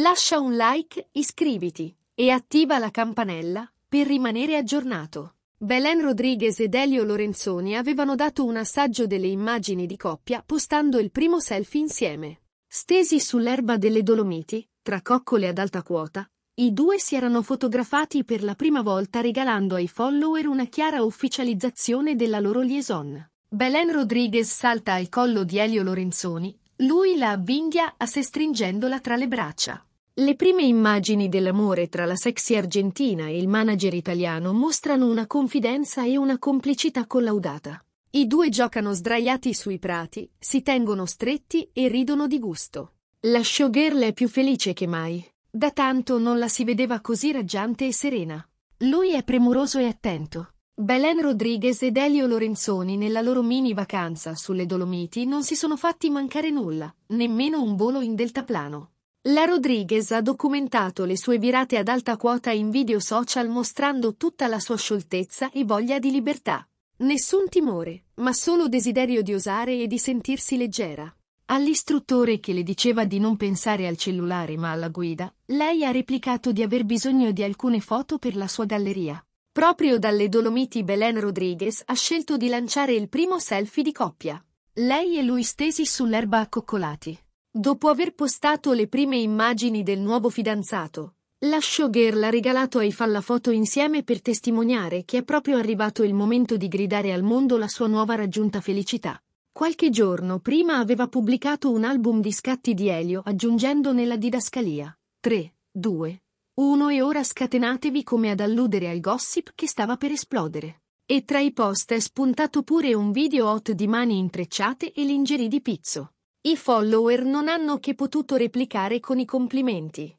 Lascia un like, iscriviti e attiva la campanella per rimanere aggiornato. Belen Rodriguez ed Elio Lorenzoni avevano dato un assaggio delle immagini di coppia postando il primo selfie insieme. Stesi sull'erba delle Dolomiti, tra coccole ad alta quota, i due si erano fotografati per la prima volta regalando ai follower una chiara ufficializzazione della loro liaison. Belen Rodriguez salta al collo di Elio Lorenzoni, lui la avvinghia a sé stringendola tra le braccia. Le prime immagini dell'amore tra la sexy argentina e il manager italiano mostrano una confidenza e una complicità collaudata. I due giocano sdraiati sui prati, si tengono stretti e ridono di gusto. La showgirl è più felice che mai. Da tanto non la si vedeva così raggiante e serena. Lui è premuroso e attento. Belen Rodriguez ed Elio Lorenzoni nella loro mini vacanza sulle Dolomiti non si sono fatti mancare nulla, nemmeno un volo in deltaplano. La Rodriguez ha documentato le sue virate ad alta quota in video social mostrando tutta la sua scioltezza e voglia di libertà. Nessun timore, ma solo desiderio di osare e di sentirsi leggera. All'istruttore che le diceva di non pensare al cellulare ma alla guida, lei ha replicato di aver bisogno di alcune foto per la sua galleria. Proprio dalle Dolomiti Belen Rodriguez ha scelto di lanciare il primo selfie di coppia. Lei e lui stesi sull'erba accoccolati. Dopo aver postato le prime immagini del nuovo fidanzato, la showgirl ha regalato ai fan la foto insieme per testimoniare che è proprio arrivato il momento di gridare al mondo la sua nuova raggiunta felicità. Qualche giorno prima aveva pubblicato un album di scatti di Elio aggiungendo nella didascalia 3, 2, 1 e ora scatenatevi come ad alludere al gossip che stava per esplodere. E tra i post è spuntato pure un video hot di mani intrecciate e lingerie di pizzo. I follower non hanno che potuto replicare con i complimenti.